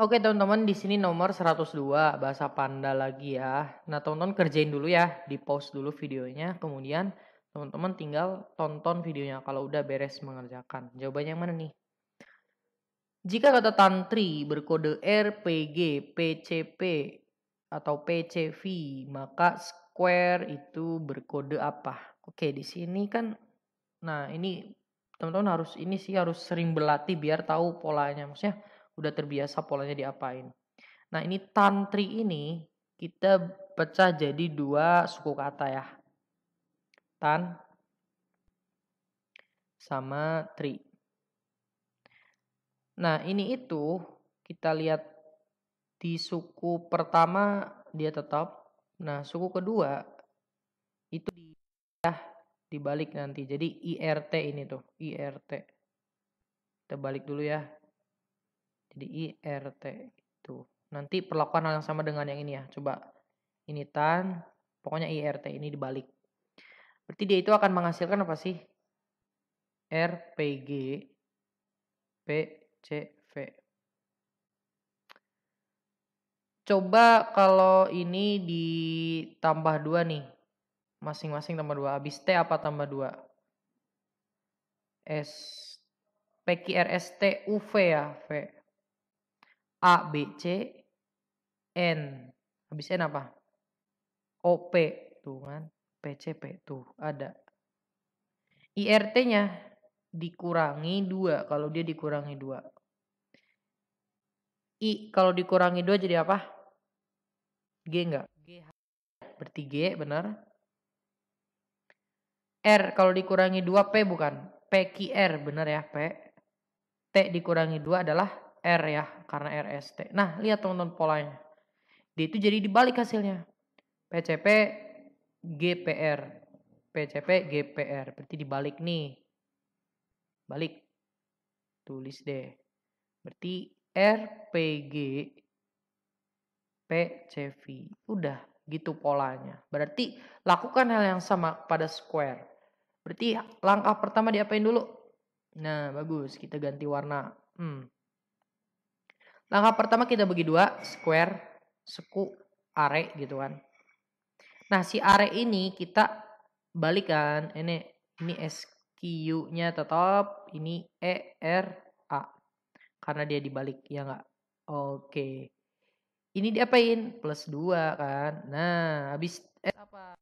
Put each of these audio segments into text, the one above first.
Oke teman-teman, di sini nomor 102 bahasa Panda lagi ya. Nah teman-teman kerjain dulu ya, di pause dulu videonya, kemudian teman-teman tinggal tonton videonya kalau udah beres mengerjakan. Jawabannya yang mana nih? Jika kata tantri berkode RPG, PCP, atau PCV, maka square itu berkode apa? Oke, di sini kan, nah ini teman-teman harus ini sih harus sering berlatih biar tahu polanya. Maksudnya udah terbiasa polanya diapain. Nah ini tantri ini kita pecah jadi dua suku kata ya. Tan sama tri. Nah ini itu kita lihat di suku pertama dia tetap. Nah suku kedua itu di ya, dibalik nanti. Jadi IRT ini tuh IRT. Kita balik dulu ya jadi IRT itu. Nanti perlakuan hal yang sama dengan yang ini ya. Coba ini tan, pokoknya IRT ini dibalik. Berarti dia itu akan menghasilkan apa sih? RPG PCV. Coba kalau ini ditambah dua nih. Masing-masing tambah dua. Habis T apa tambah dua? S PQRST UV ya, V. A, B, C, N. Habis N apa? O, P. Tuh kan. P, C, P. Tuh ada. IRT-nya dikurangi 2. Kalau dia dikurangi 2. I kalau dikurangi 2 jadi apa? G enggak? G. Berarti G benar. R kalau dikurangi 2 P bukan? P, Q, R. benar ya P. T dikurangi 2 adalah R ya karena RST. Nah, lihat teman-teman polanya. D itu jadi dibalik hasilnya. PCP GPR. PCP GPR. Berarti dibalik nih. Balik. Tulis deh. Berarti RPG PCV. Udah gitu polanya. Berarti lakukan hal yang sama pada square. Berarti langkah pertama diapain dulu? Nah, bagus. Kita ganti warna. Hmm. Langkah pertama kita bagi dua, square, seku, are gitu kan. Nah si are ini kita balikan, ini ini SQ-nya tetap, ini e, a Karena dia dibalik, ya nggak? Oke. Ini diapain? Plus dua kan. Nah, habis S apa?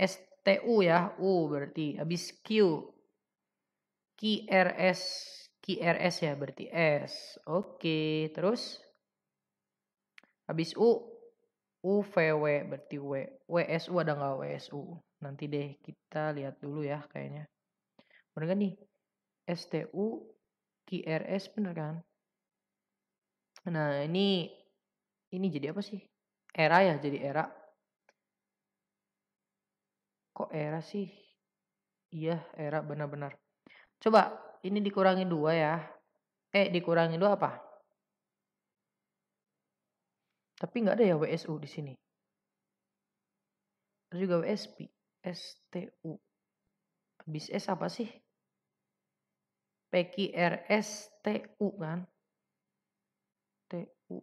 STU ya, U berarti. Habis Q. QRS QRS ya berarti S. Oke, terus habis U UVW berarti W. WSU ada nggak WSU? Nanti deh kita lihat dulu ya kayaknya. Bener kan nih? STU QRS bener kan? Nah, ini ini jadi apa sih? Era ya, jadi era. Kok era sih? Iya, era benar-benar. Coba ini dikurangi dua ya. Eh dikurangi dua apa? Tapi nggak ada ya WSU di sini. Terus juga WSP, STU. Habis S apa sih? PQRSTU kan? TU.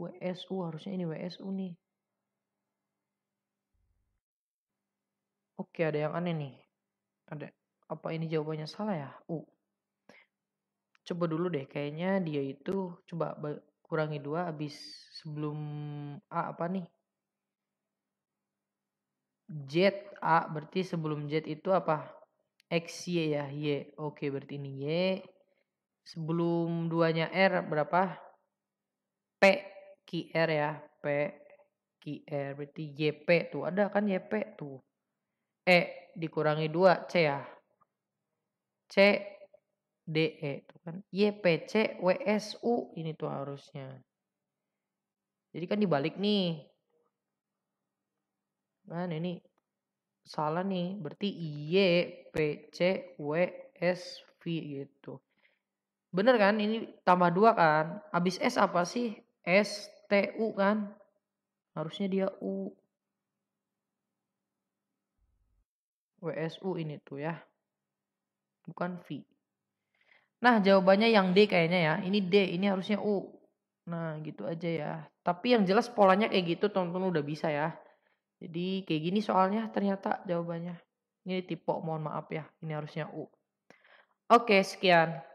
WSU harusnya ini WSU nih. Oke ada yang aneh nih. Ada apa ini jawabannya salah ya? U. Coba dulu deh, kayaknya dia itu coba kurangi dua abis sebelum A apa nih? Z A berarti sebelum Z itu apa? X Y ya Y. Oke berarti ini Y. Sebelum duanya R berapa? P Q R ya P Q R berarti YP tuh ada kan YP tuh. E dikurangi dua C ya C D E itu kan Y P C W S U ini tuh harusnya. Jadi kan dibalik nih. Kan ini salah nih, berarti Y P C W S V gitu. Bener kan? Ini tambah dua kan? Abis S apa sih? S T U kan? Harusnya dia U. WSU ini tuh ya bukan V. Nah, jawabannya yang D kayaknya ya. Ini D, ini harusnya U. Nah, gitu aja ya. Tapi yang jelas polanya kayak gitu, teman-teman udah bisa ya. Jadi kayak gini soalnya ternyata jawabannya. Ini tipe, mohon maaf ya. Ini harusnya U. Oke, sekian.